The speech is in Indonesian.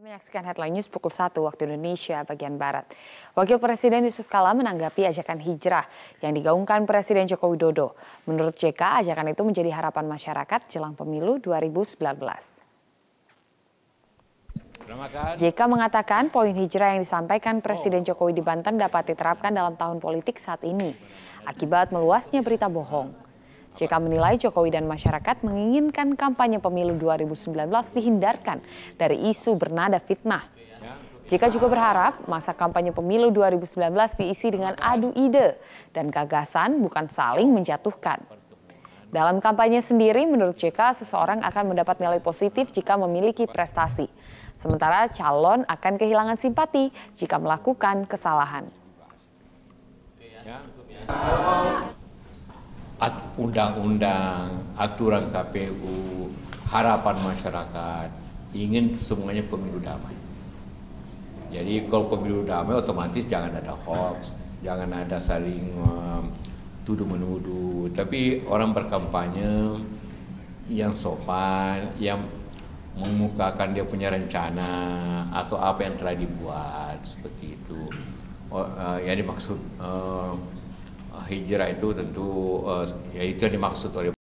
Menyaksikan headline news pukul 1 waktu Indonesia bagian Barat. Wakil Presiden Yusuf Kala menanggapi ajakan hijrah yang digaungkan Presiden Joko Widodo. Menurut JK, ajakan itu menjadi harapan masyarakat jelang pemilu 2019. JK mengatakan poin hijrah yang disampaikan Presiden Jokowi di Banten dapat diterapkan dalam tahun politik saat ini akibat meluasnya berita bohong. JK menilai Jokowi dan masyarakat menginginkan kampanye pemilu 2019 dihindarkan dari isu bernada fitnah. JK juga berharap masa kampanye pemilu 2019 diisi dengan adu ide dan gagasan bukan saling menjatuhkan. Dalam kampanye sendiri, menurut JK, seseorang akan mendapat nilai positif jika memiliki prestasi. Sementara calon akan kehilangan simpati jika melakukan kesalahan at undang-undang, aturan KPU, harapan masyarakat, ingin semuanya pemilu damai. Jadi kalau pemilu damai otomatis jangan ada hoax, jangan ada saling um, tuduh menuduh. Tapi orang berkampanye yang sopan, yang mengemukakan dia punya rencana atau apa yang telah dibuat seperti itu. Oh, uh, yang dimaksud uh, hijrah itu tentu eh, ya itu yang dimaksud oleh